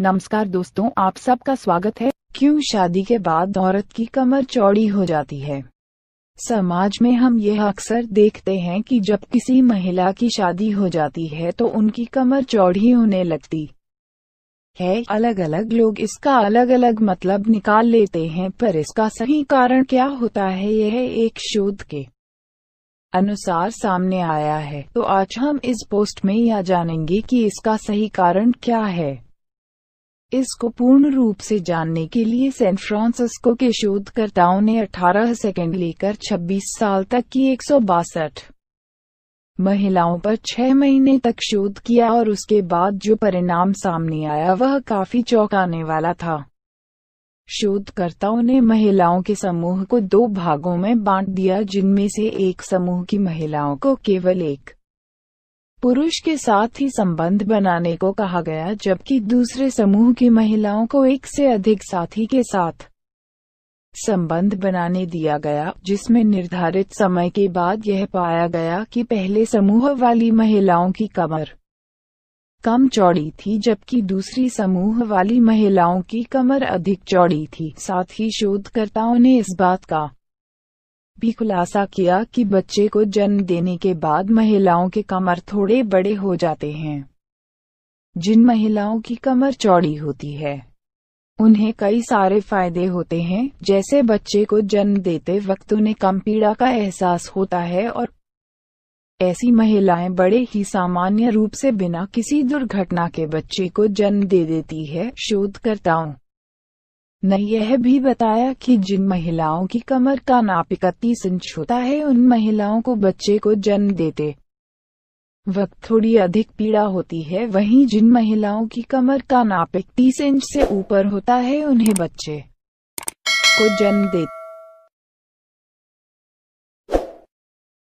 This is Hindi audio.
नमस्कार दोस्तों आप सबका स्वागत है क्यों शादी के बाद औरत की कमर चौड़ी हो जाती है समाज में हम यह अक्सर देखते हैं कि जब किसी महिला की शादी हो जाती है तो उनकी कमर चौड़ी होने लगती है अलग अलग लोग इसका अलग अलग मतलब निकाल लेते हैं पर इसका सही कारण क्या होता है यह एक शोध के अनुसार सामने आया है तो आज हम इस पोस्ट में यह जानेंगे कि इसका सही कारण क्या है इसको पूर्ण रूप से जानने के लिए सैन फ्रांसिस्को के शोधकर्ताओं ने 18 सेकंड लेकर 26 साल तक की एक महिलाओं पर छह महीने तक शोध किया और उसके बाद जो परिणाम सामने आया वह काफी चौंकाने वाला था शोधकर्ताओं ने महिलाओं के समूह को दो भागों में बांट दिया जिनमें से एक समूह की महिलाओं को केवल एक पुरुष के साथ ही संबंध बनाने को कहा गया जबकि दूसरे समूह की महिलाओं को एक से अधिक साथी के साथ संबंध बनाने दिया गया जिसमें निर्धारित समय के बाद यह पाया गया कि पहले समूह वाली महिलाओं की कमर कम चौड़ी थी जबकि दूसरी समूह वाली महिलाओं की कमर अधिक चौड़ी थी साथ ही शोधकर्ताओं ने इस बात का भी खुलासा किया कि बच्चे को जन्म देने के बाद महिलाओं के कमर थोड़े बड़े हो जाते हैं जिन महिलाओं की कमर चौड़ी होती है उन्हें कई सारे फायदे होते हैं जैसे बच्चे को जन्म देते वक्त उन्हें कम पीड़ा का एहसास होता है और ऐसी महिलाएं बड़े ही सामान्य रूप से बिना किसी दुर्घटना के बच्चे को जन्म दे देती है शोधकर्ताओं ने यह भी बताया कि जिन महिलाओं की कमर का नाप इकतीस इंच होता है उन महिलाओं को बच्चे को जन्म देते वक्त थोड़ी अधिक पीड़ा होती है वहीं जिन महिलाओं की कमर का नाप इकतीस इंच से ऊपर होता है उन्हें बच्चे को जन्म देते